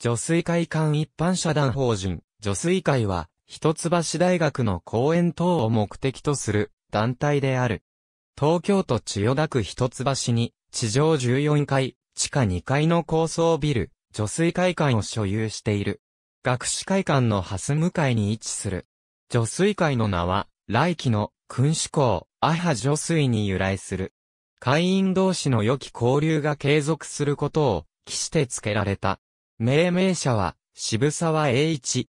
女水会館一般社団法人、女水会は、一橋大学の講演等を目的とする団体である。東京都千代田区一橋に、地上14階、地下2階の高層ビル、女水会館を所有している。学士会館の蓮向かいに位置する。女水会の名は、来期の君主校、アハ女水に由来する。会員同士の良き交流が継続することを、期して付けられた。命名者は、渋沢栄一。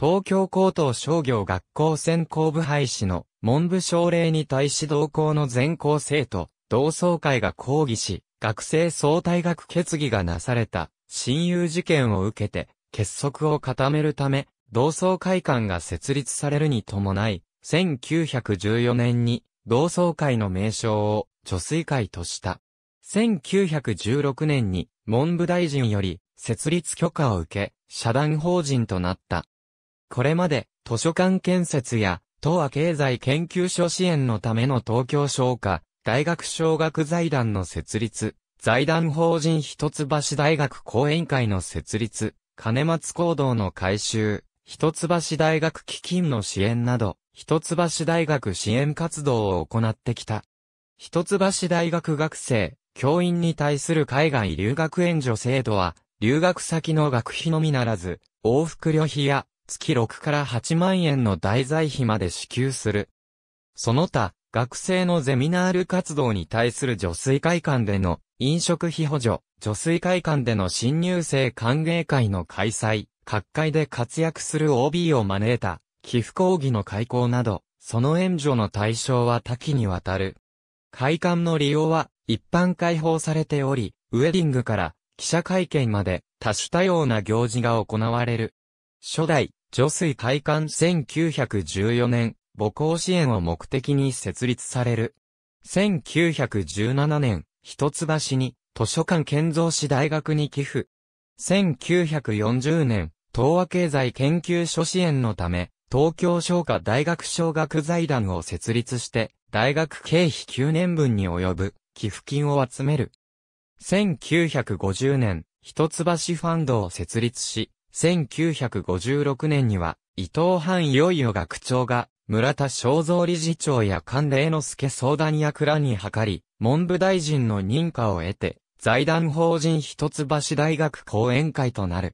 東京高等商業学校専攻部廃止の文部省令に対し同校の全校生徒、同窓会が抗議し、学生総退学決議がなされた、親友事件を受けて、結束を固めるため、同窓会館が設立されるに伴い、1914年に同窓会の名称を貯水会とした。1916年に文部大臣より設立許可を受け、社団法人となった。これまで、図書館建設や、都は経済研究所支援のための東京商科、大学小学財団の設立、財団法人一橋大学講演会の設立、金松行動の改修、一橋大学基金の支援など、一橋大学支援活動を行ってきた。一橋大学学生、教員に対する海外留学援助制度は、留学先の学費のみならず、往復旅費や月6から8万円の滞在費まで支給する。その他、学生のゼミナール活動に対する助水会館での飲食費補助、助水会館での新入生歓迎会の開催、各界で活躍する OB を招いた、寄付講義の開講など、その援助の対象は多岐にわたる。会館の利用は一般開放されており、ウェディングから記者会見まで多種多様な行事が行われる。初代、女水会館1914年、母校支援を目的に設立される。1917年、一橋に、図書館建造士大学に寄付。1940年、東和経済研究所支援のため、東京商科大学小学財団を設立して、大学経費9年分に及ぶ寄付金を集める。1950年、一橋ファンドを設立し、1956年には、伊藤藩いよいよ学長が、村田正三理事長や神礼之助相談役らに諮り、文部大臣の認可を得て、財団法人一橋大学講演会となる。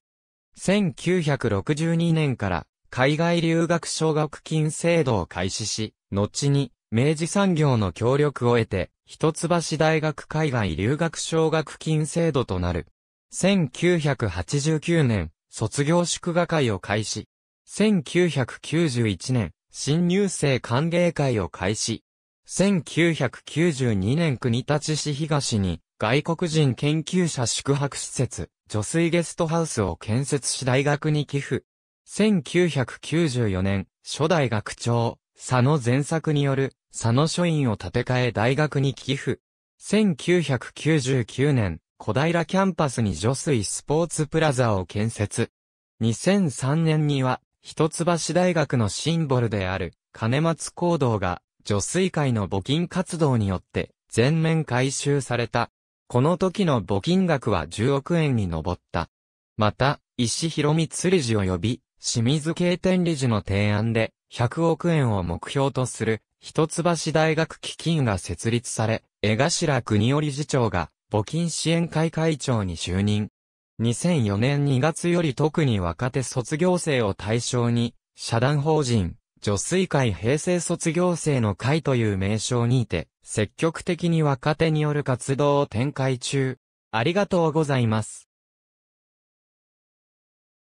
1962年から海外留学奨学金制度を開始し、後に明治産業の協力を得て一橋大学海外留学奨学金制度となる。1989年、卒業祝賀会を開始。1991年、新入生歓迎会を開始。1992年国立市東に外国人研究者宿泊施設、女水ゲストハウスを建設し大学に寄付。1994年、初代学長、佐野前作による佐野書院を建て替え大学に寄付。1999年、小平キャンパスに女水スポーツプラザを建設。2003年には、一橋大学のシンボルである、金松行動が、女水会の募金活動によって、全面回収された。この時の募金額は10億円に上った。また、石広光理事及び、清水経典理事の提案で、100億円を目標とする、一橋大学基金が設立され、江頭国織次長が、募金支援会会長に就任。2004年2月より特に若手卒業生を対象に、社団法人、女水会平成卒業生の会という名称にて、積極的に若手による活動を展開中。ありがとうございます。